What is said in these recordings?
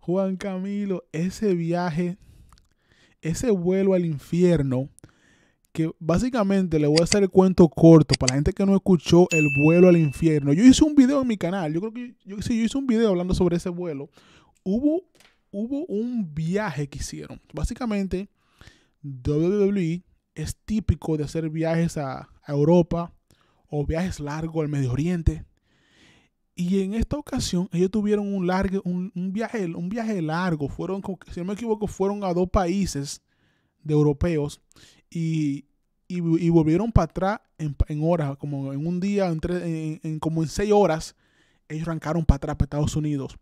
Juan Camilo, ese viaje, ese vuelo al infierno, que básicamente le voy a hacer el cuento corto para la gente que no escuchó el vuelo al infierno. Yo hice un video en mi canal, yo creo que yo, yo hice un video hablando sobre ese vuelo. Hubo, hubo un viaje que hicieron. Básicamente, WWE es típico de hacer viajes a Europa o viajes largos al Medio Oriente y en esta ocasión ellos tuvieron un, largo, un, viaje, un viaje largo. Fueron, si no me equivoco, fueron a dos países de europeos y, volvieron para atrás en, horas, como en un día, en, como en seis horas, ellos arrancaron para atrás para Estados Unidos.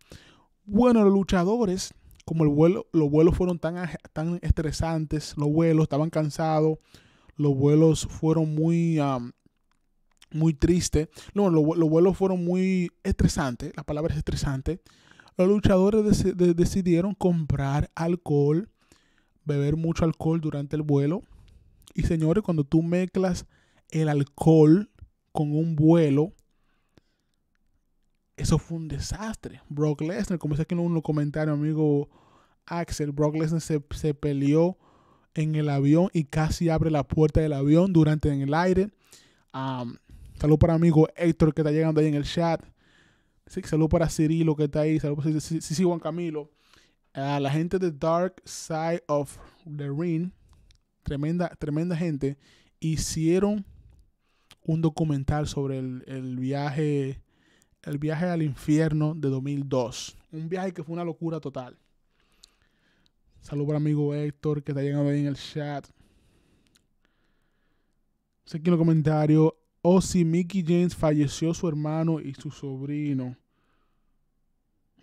Bueno, los luchadores, como el vuelo, los vuelos fueron tan, tan estresantes, los vuelos estaban cansados, los vuelos fueron muy muy triste. No, los, vuelos fueron muy estresantes, la palabra es estresante. Los luchadores decidieron comprar alcohol, beber mucho alcohol durante el vuelo. Y señores, cuando tú mezclas el alcohol con un vuelo, eso fue un desastre. Brock Lesnar, como dice aquí en un comentario, amigo Axel, Brock Lesnar se, se peleó en el avión y casi abre la puerta del avión durante en el aire. Salud para amigo Héctor que está llegando ahí en el chat. Sí, salud para Cirilo que está ahí. Salud para sí, Juan Camilo. A la gente de Dark Side of the Ring. Tremenda, tremenda gente. Hicieron un documental sobre el, viaje. El viaje al infierno de 2002. Un viaje que fue una locura total. Salud para amigo Héctor que está llegando ahí en el chat. Sé que en los comentarios, o si Mickey James falleció su hermano y su sobrino.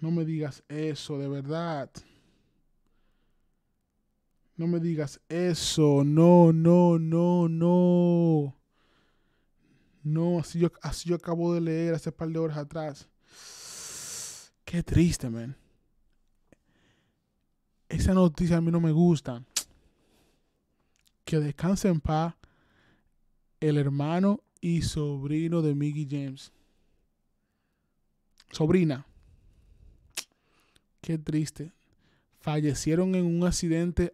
No me digas eso, de verdad. No me digas eso. No, no, no, no. No, así yo, así yo acabo de leer hace par de horas atrás. Qué triste, man. Esa noticia a mí no me gusta. Que descanse en paz el hermano y sobrino de Mickey James. Sobrina. Qué triste. Fallecieron en un accidente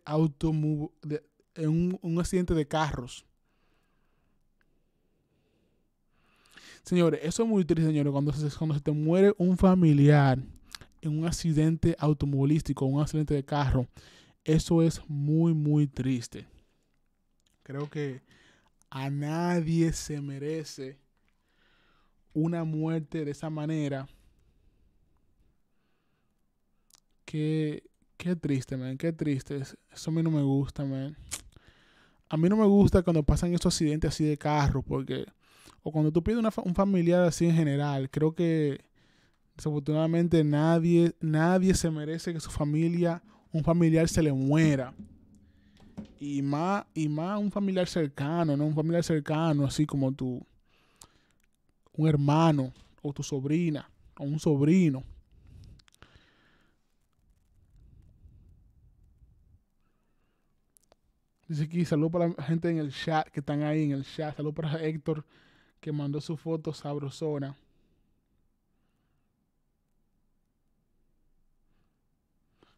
de En un, accidente de carros. Señores, eso es muy triste, señores, cuando se, cuando se te muere un familiar en un accidente automovilístico, un accidente de carro. Eso es muy, muy triste. Creo que a nadie se merece una muerte de esa manera. Qué, qué triste, man, qué triste. Eso a mí no me gusta, man. A mí no me gusta cuando pasan esos accidentes así de carro, porque... O cuando tú pides una, un familiar así en general, creo que desafortunadamente nadie, nadie se merece que su familia, un familiar se le muera y más, y más un familiar cercano, ¿no? Un familiar cercano, así como tu, un hermano o tu sobrina o un sobrino. Dice aquí, salud para la gente en el chat, que están ahí en el chat. Salud para Héctor, que mandó su foto sabrosona.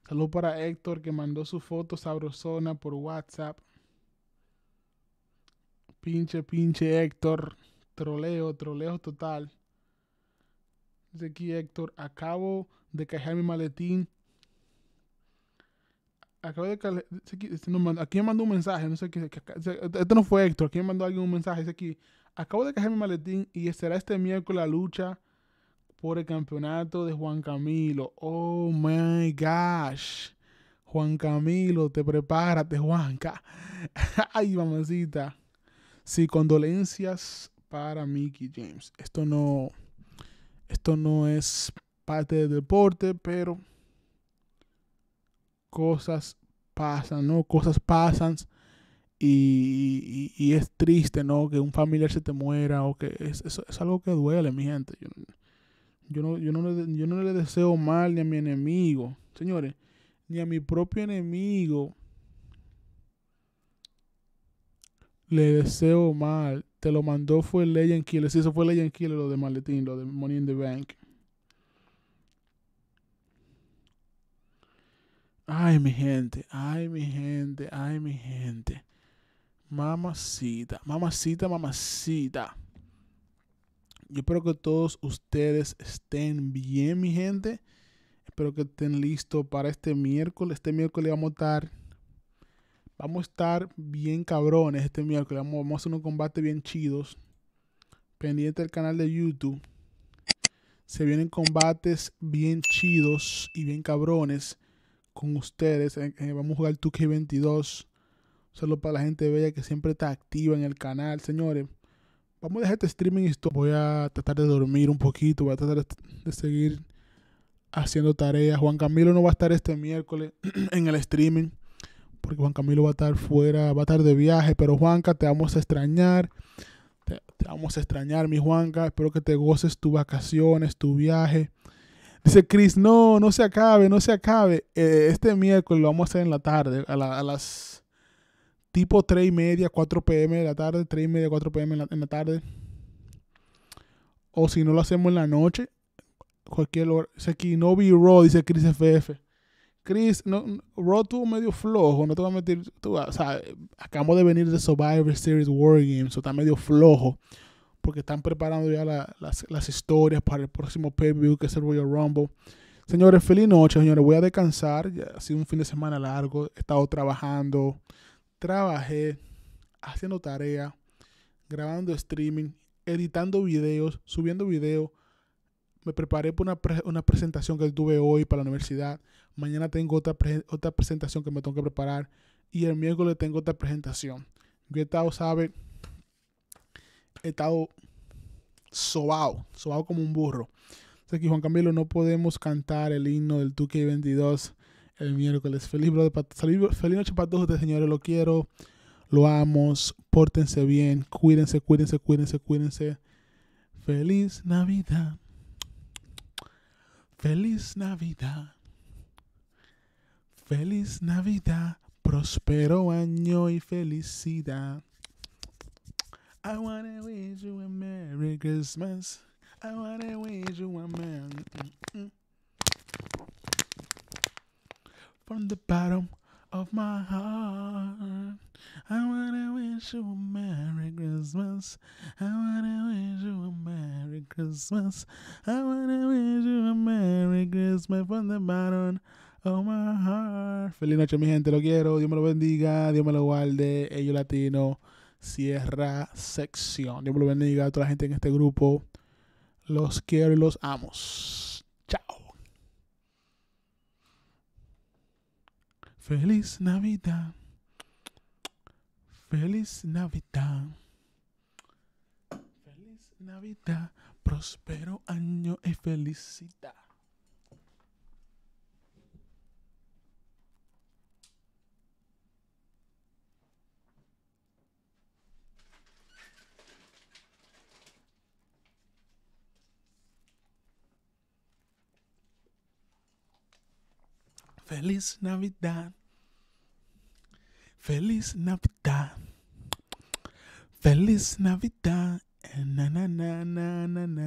Salud para Héctor que mandó su foto sabrosona por WhatsApp. Pinche, pinche Héctor. Troleo, troleo total. Dice aquí Héctor, acabo de cajar mi maletín. Acabo de cajar, aquí, me mandó un mensaje, no sé qué. Esto no fue Héctor, aquí me mandó alguien un mensaje. Dice aquí, acabo de cajar mi maletín y será este miércoles la lucha por el campeonato de Juan Camilo. Oh my gosh. Juan Camilo, te prepárate, Juanca. Ay, mamacita. Sí, condolencias para Mickey James. Esto no. Esto no es parte del deporte, pero. Cosas pasan, ¿no? Cosas pasan. Y, es triste, ¿no? Que un familiar se te muera o que es, algo que duele, mi gente. Yo no, le, le deseo mal ni a mi enemigo, señores, ni a mi propio enemigo le deseo mal. Te lo mandó fue Legend Killer. Sí, eso fue Legend Killer, lo de Maletín, lo de Money in the Bank. Ay, mi gente, ay, mi gente, ay, mi gente. Mamacita, mamacita, mamacita. Yo espero que todos ustedes estén bien, mi gente. Espero que estén listos para este miércoles. Este miércoles vamos a estar. Vamos a estar bien cabrones este miércoles. Vamos, a hacer unos combates bien chidos. Pendiente del canal de YouTube. Se vienen combates bien chidos y bien cabrones con ustedes. Eh, eh, vamos a jugar 2K22. Solo para la gente bella que siempre está activa en el canal, señores vamos a dejar este streaming y esto. Voy a tratar de dormir un poquito, voy a tratar de seguir haciendo tareas. Juan Camilo no va a estar este miércoles en el streaming porque Juan Camilo va a estar fuera, va a estar de viaje, pero Juanca, te vamos a extrañar. Te, vamos a extrañar, mi Juanca. Espero que te goces tus vacaciones, tu viaje. Dice Chris, no, no se acabe, no se acabe. Eh, este miércoles lo vamos a hacer en la tarde, a las tipo 3 y media, 4 pm de la tarde, 3 y media, 4 pm en la, tarde. O si no lo hacemos en la noche, cualquier lugar. Dice aquí, no vi Raw, dice Chris FF. Chris, no, Raw tuvo medio flojo, no te voy a meter o sea, acabamos de venir de Survivor Series War Games, está medio flojo. Porque están preparando ya las, las, historias para el próximo pay-per-view que es el Royal Rumble. Señores, feliz noche, señores. Voy a descansar. Ya ha sido un fin de semana largo. He estado trabajando, trabajé haciendo tarea, grabando streaming, editando videos, subiendo videos. Me preparé para una, presentación que tuve hoy para la universidad. Mañana tengo otra, otra presentación que me tengo que preparar. Y el miércoles tengo otra presentación. Yo he estado, sabe, he estado sobao, sobao como un burro. O que Juan Camilo no podemos cantar el himno del 2K22 el miércoles. Feliz, brother, feliz noche para todos ustedes, señores. Lo quiero, lo amo. Pórtense bien, cuídense, cuídense, cuídense, cuídense. Feliz Navidad. Feliz Navidad. Feliz Navidad. Prospero año y felicidad. I wanna wish you a Merry Christmas. I wanna wish you a Merry from the bottom of my heart. I wanna wish you a Merry Christmas. I wanna wish you a Merry Christmas. I wanna wish you a Merry Christmas from the bottom of my heart. Feliz noche, mi gente, lo quiero. Dios me lo bendiga, Dios me lo guarde. Ellos latino. Cierra sección. Dios me lo bendiga a toda la gente en este grupo. Los quiero y los amo. Feliz Navidad. Feliz Navidad. Feliz Navidad. ¡Prospero año y felicidad. Feliz Navidad. Feliz Navidad. Feliz Navidad. Eh, na na na na na na.